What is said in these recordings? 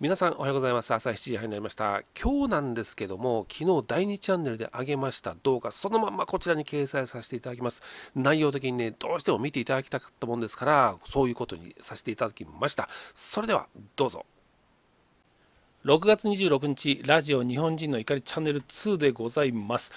皆さんおはようございます朝7時半になりました今日なんですけども昨日第2チャンネルで上げました動画そのままこちらに掲載させていただきます内容的にねどうしても見ていただきたかったもんですからそういうことにさせていただきましたそれではどうぞ6月26日ラジオ日本人の怒りチャンネル2でございます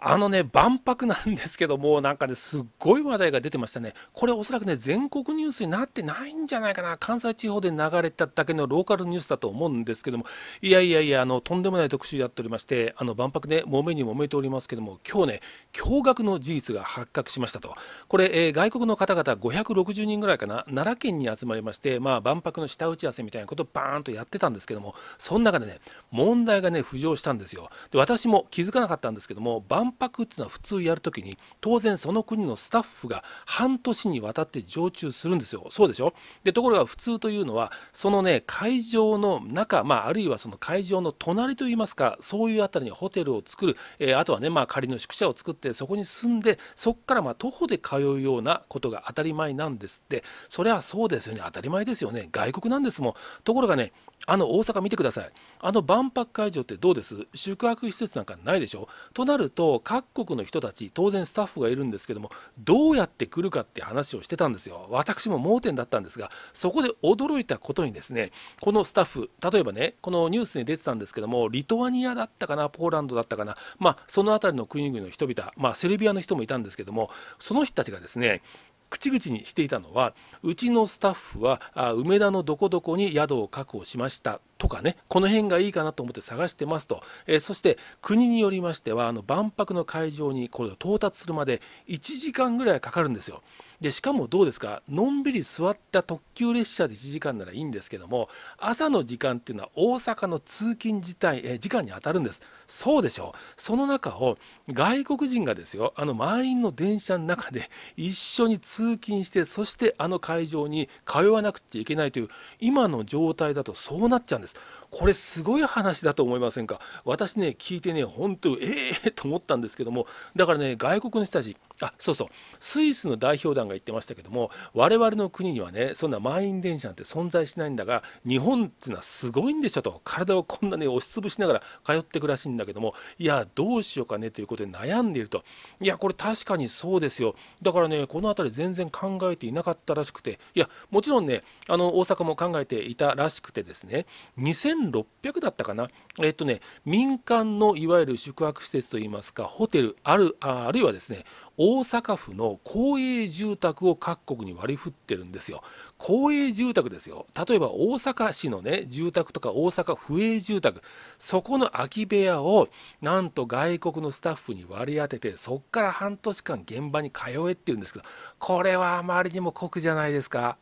あのね、万博なんですけども、なんかね、すっごい話題が出てましたね。これおそらくね、全国ニュースになってないんじゃないかな。関西地方で流れただけのローカルニュースだと思うんですけども、いやいやいや、あの、とんでもない特集やっておりまして、あの、万博で、ね、揉めに揉めておりますけども、今日ね、驚愕の事実が発覚しましたと。これ、えー、外国の方々560人ぐらいかな、奈良県に集まりまして、まあ、万博の下打ち合わせみたいなことをバーンとやってたんですけども、その中でね、問題がね、浮上したんですよ。で、私も気づかなかったんですけども、万万博っていうのは普通やるときに当然その国のスタッフが半年にわたって常駐するんですよそうでしょでところが普通というのはそのね会場の中、まあ、あるいはその会場の隣といいますかそういうあたりにホテルを作る、えー、あとはね、まあ、仮の宿舎を作ってそこに住んでそこからま徒歩で通うようなことが当たり前なんですってそれはそうですよね当たり前ですよね外国なんですもんところがねあの大阪見てくださいあの万博会場ってどうです宿泊施設なんかないでしょとなると各国の人たち当然スタッフがいるんですけどもどうやって来るかって話をしてたんですよ私も盲点だったんですがそこで驚いたことにですねこのスタッフ例えばねこのニュースに出てたんですけどもリトアニアだったかなポーランドだったかなまあその辺りの国々の人々まあセルビアの人もいたんですけどもその人たちがですね口々にしていたのはうちのスタッフは梅田のどこどこに宿を確保しましたとかねこの辺がいいかなと思って探してますと、えー、そして国によりましてはあの万博の会場にこれを到達するまで1時間ぐらいかかるんですよ。でしかもどうですかのんびり座った特急列車で1時間ならいいんですけども朝の時間っていうのは大阪の通勤時間,、えー、時間に当たるんですそうでしょうその中を外国人がですよあの満員の電車の中で一緒に通勤してそしてあの会場に通わなくちゃいけないという今の状態だとそうなっちゃうんですですこれすごい話だと思いませんか私ね聞いてね本当ええー、と思ったんですけどもだからね外国の人たちあそうそうスイスの代表団が言ってましたけども我々の国にはねそんな満員電車なんて存在しないんだが日本っていうのはすごいんでしょと体をこんなね押しつぶしながら通ってくらしいんだけどもいやどうしようかねということで悩んでいるといやこれ確かにそうですよだからねこの辺り全然考えていなかったらしくていやもちろんねあの大阪も考えていたらしくてですね2600だったかな、えっとね、民間のいわゆる宿泊施設といいますか、ホテル、あるあるいはですね大阪府の公営住宅を各国に割り振ってるんですよ。公営住宅ですよ、例えば大阪市の、ね、住宅とか大阪府営住宅、そこの空き部屋をなんと外国のスタッフに割り当てて、そこから半年間現場に通えっていうんですけど、これはあまりにも酷じゃないですか。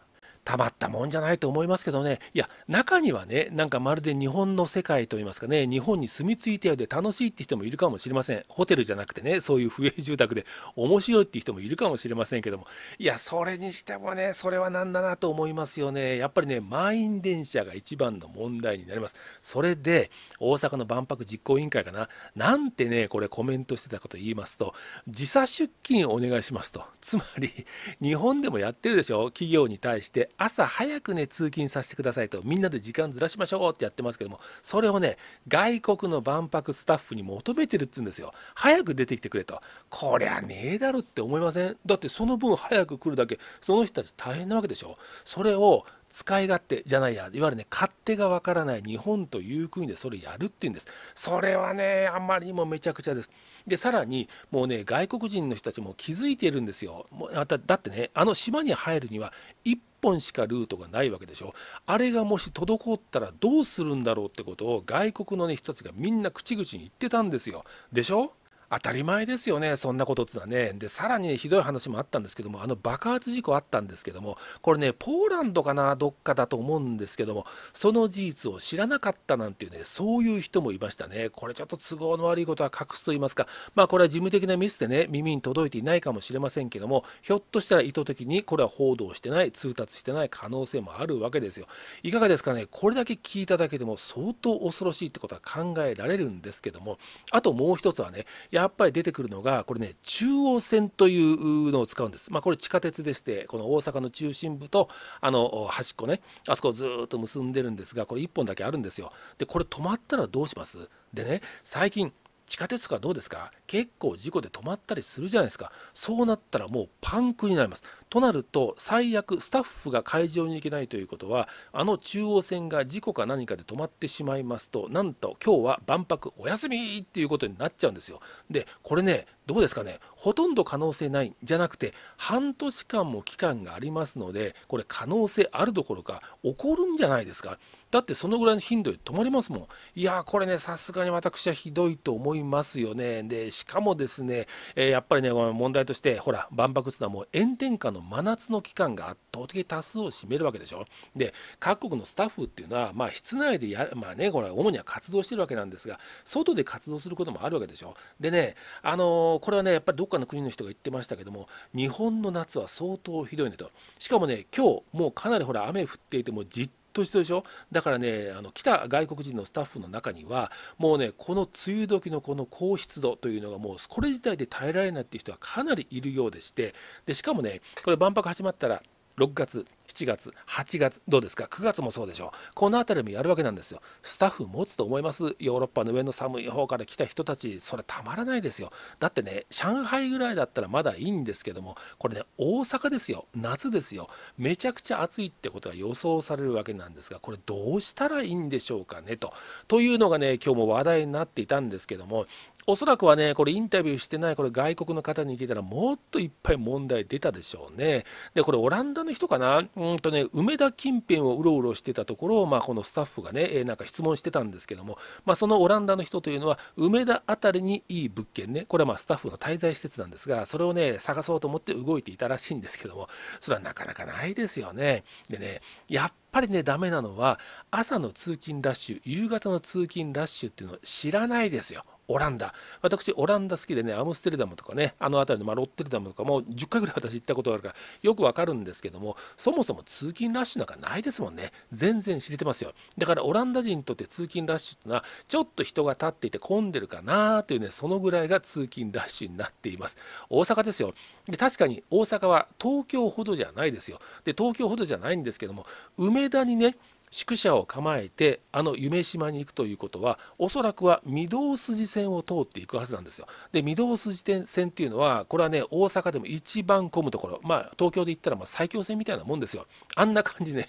たまったもんじゃないと思いますけどねいや中にはねなんかまるで日本の世界といいますかね日本に住み着いたようで楽しいって人もいるかもしれませんホテルじゃなくてねそういう不営住宅で面白いって人もいるかもしれませんけどもいやそれにしてもねそれは何だなと思いますよねやっぱりね満員電車が一番の問題になりますそれで大阪の万博実行委員会かななんてねこれコメントしてたこと言いますと時差出勤お願いしますとつまり日本でもやってるでしょ企業に対して朝早くね通勤させてくださいとみんなで時間ずらしましょうってやってますけどもそれをね外国の万博スタッフに求めてるっつうんですよ早く出てきてくれとこりゃねえだろって思いませんだってその分早く来るだけその人たち大変なわけでしょそれを使い勝手じゃないやいわゆるね勝手がわからない日本という国でそれやるっていうんですそれはねあんまりにもめちゃくちゃですでさらにもうね外国人の人たちも気づいているんですよもうだってねあの島に入るには1本しかルートがないわけでしょあれがもし滞ったらどうするんだろうってことを外国の、ね、人たちがみんな口々に言ってたんですよでしょ当たり前ですよねそんなことってのはねでさらにひどい話もあったんですけどもあの爆発事故あったんですけどもこれねポーランドかなどっかだと思うんですけどもその事実を知らなかったなんていうねそういう人もいましたねこれちょっと都合の悪いことは隠すと言いますかまあこれは事務的なミスでね耳に届いていないかもしれませんけどもひょっとしたら意図的にこれは報道してない通達してない可能性もあるわけですよいかがですかねこれだけ聞いただけでも相当恐ろしいってことは考えられるんですけどもあともう一つはねやっぱり出てくるのがこれね中央線というのを使うんです、まあ、これ地下鉄でしてこの大阪の中心部とあの端っこねあそこをずっと結んでるんですがこれ1本だけあるんですよでこれ止まったらどうしますでね最近地下鉄とかどうですか結構事故で止まったりするじゃないですかそうなったらもうパンクになりますとなると最悪スタッフが会場に行けないということはあの中央線が事故か何かで止まってしまいますとなんと今日は万博お休みっていうことになっちゃうんですよでこれねどうですかねほとんど可能性ないじゃなくて半年間も期間がありますのでこれ可能性あるどころか起こるんじゃないですかだってそのぐらいの頻度で止まりますもんいやこれねさすがに私はひどいと思いますよねでしかもですね、えー、やっぱりね問題としてほら万博っていうのはもう炎天下の真夏の期間があって倒的多数を占めるわけでしょ。で各国のスタッフっていうのは、まあ、室内でや、る、まあね、これ主には活動してるわけなんですが外で活動することもあるわけでしょ。でね、あのー、これはねやっぱりどっかの国の人が言ってましたけども日本の夏は相当ひどいねと。しかもね今日もうかなりほら雨降っていてもじっとしでしょだからねあの来た外国人のスタッフの中にはもうねこの梅雨時のこの高湿度というのがもうこれ自体で耐えられないっていう人はかなりいるようでしてでしかもねこれ万博始まったら6月7月8月どうですか9月もそうでしょうこの辺りもやるわけなんですよスタッフ持つと思いますヨーロッパの上の寒い方から来た人たちそれたまらないですよだってね上海ぐらいだったらまだいいんですけどもこれね大阪ですよ夏ですよめちゃくちゃ暑いってことが予想されるわけなんですがこれどうしたらいいんでしょうかねとというのがね今日も話題になっていたんですけどもおそらくはね、これインタビューしてない、これ外国の方に聞いたらもっといっぱい問題出たでしょうね。で、これオランダの人かな、うんとね、梅田近辺をうろうろしてたところを、まあ、このスタッフがね、えなんか質問してたんですけども、まあ、そのオランダの人というのは、梅田辺りにいい物件ね、これはまあスタッフの滞在施設なんですが、それをね、探そうと思って動いていたらしいんですけども、それはなかなかないですよね。でね、やっぱりね、ダメなのは、朝の通勤ラッシュ、夕方の通勤ラッシュっていうのを知らないですよ。オランダ私オランダ好きでねアムステルダムとかねあの辺りの、まあ、ロッテルダムとかも10回ぐらい私行ったことがあるからよくわかるんですけどもそもそも通勤ラッシュなんかないですもんね全然知れてますよだからオランダ人にとって通勤ラッシュってのはちょっと人が立っていて混んでるかなというねそのぐらいが通勤ラッシュになっています大阪ですよで確かに大阪は東京ほどじゃないですよで東京ほどじゃないんですけども梅田にね宿舎を構えてあの夢島に行くということはおそらくは御堂筋線を通っていくはずなんですよ。で御堂筋線っていうのはこれはね大阪でも一番混むところまあ東京で言ったらま最強線みたいなもんですよ。あんな感じね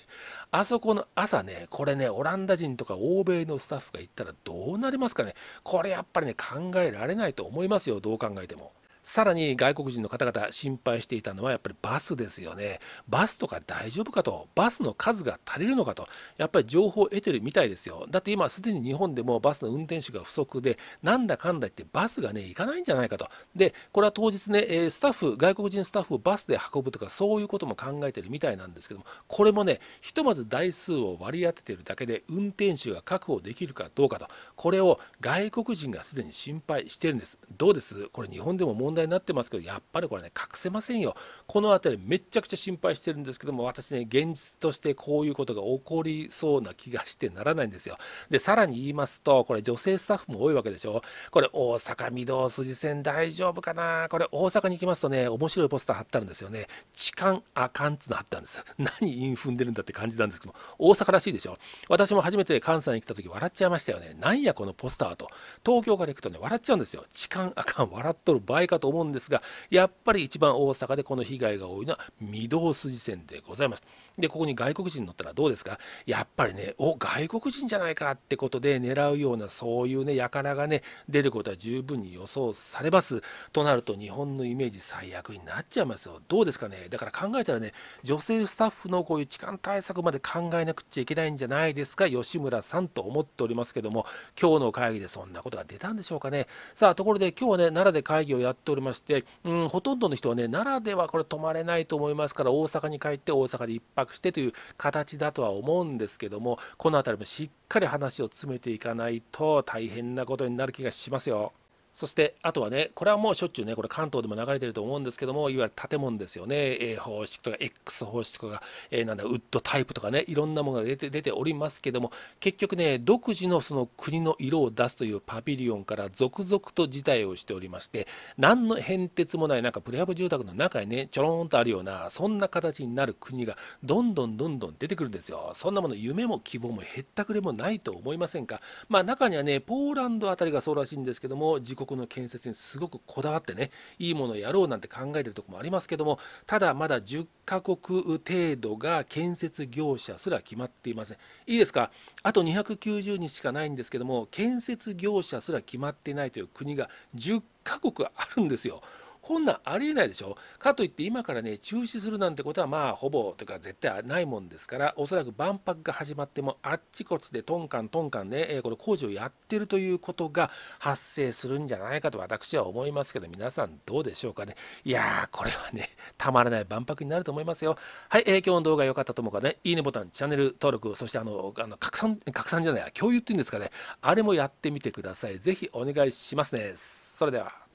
あそこの朝ねこれねオランダ人とか欧米のスタッフが行ったらどうなりますかねこれやっぱりね考えられないと思いますよどう考えても。さらに外国人の方々心配していたのはやっぱりバスですよねバスとか大丈夫かとバスの数が足りるのかとやっぱり情報を得てるみたいですよだって今すでに日本でもバスの運転手が不足でなんだかんだ言ってバスがね行かないんじゃないかとでこれは当日ねスタッフ外国人スタッフをバスで運ぶとかそういうことも考えてるみたいなんですけどもこれもねひとまず台数を割り当ててるだけで運転手が確保できるかどうかとこれを外国人がすでに心配してるんですどうですこれ日本でも問題題になってますけどやっぱりこれね隠せませんよこの辺りめちゃくちゃ心配してるんですけども私ね現実としてこういうことが起こりそうな気がしてならないんですよでさらに言いますとこれ女性スタッフも多いわけでしょこれ大阪御堂筋線大丈夫かなこれ大阪に行きますとね面白いポスター貼ってあるんですよね痴漢あかんっつの貼ったんです何韻踏んでるんだって感じなんですけども大阪らしいでしょ私も初めて関西に来た時笑っちゃいましたよねなんやこのポスターと東京から行くとね笑っちゃうんですよ痴漢あかん笑っとる場合かとと思うんですがやっぱり一番大阪でこの被害が多いのは御堂筋線でございますでここに外国人乗ったらどうですかやっぱりねお外国人じゃないかってことで狙うようなそういうね輩がね出ることは十分に予想されますとなると日本のイメージ最悪になっちゃいますよどうですかねだから考えたらね女性スタッフのこういう痴漢対策まで考えなくちゃいけないんじゃないですか吉村さんと思っておりますけども今日の会議でそんなことが出たんでしょうかねさあところで今日はね奈良で会議をやっておりりまして、うん、ほとんどの人はね、奈良ではこれ泊まれないと思いますから、大阪に帰って大阪で1泊してという形だとは思うんですけども、この辺りもしっかり話を詰めていかないと大変なことになる気がしますよ。そしてあとはねこれはもうしょっちゅうねこれ関東でも流れてると思うんですけどもいわゆる建物ですよね A 方式とか X 方式とか、えー、なんだウッドタイプとかねいろんなものが出て出ておりますけども結局ね独自のその国の色を出すというパビリオンから続々と辞退をしておりまして何の変哲もないなんかプレハブ住宅の中にねちょろんとあるようなそんな形になる国がどんどんどんどん出てくるんですよそんなもの夢も希望もへったくれもないと思いませんかまあ中にはねポーランドあたりがそうらしいんですけども自国この建設にすごくこだわってねいいものをやろうなんて考えてるとこもありますけどもただまだ10カ国程度が建設業者すら決まっていませんいいですかあと290日しかないんですけども建設業者すら決まっていないという国が10カ国あるんですよこんなんありえないでしょかといって今からね中止するなんてことはまあほぼというか絶対ないもんですからおそらく万博が始まってもあっちこっちでトンカントンカンねこれ工事をやってるということが発生するんじゃないかと私は思いますけど皆さんどうでしょうかねいやーこれはねたまらない万博になると思いますよはい、えー、今日の動画良かったと思うからねいいねボタンチャンネル登録そしてあのあの拡散拡散じゃない共有っていうんですかねあれもやってみてくださいぜひお願いしますねそれでは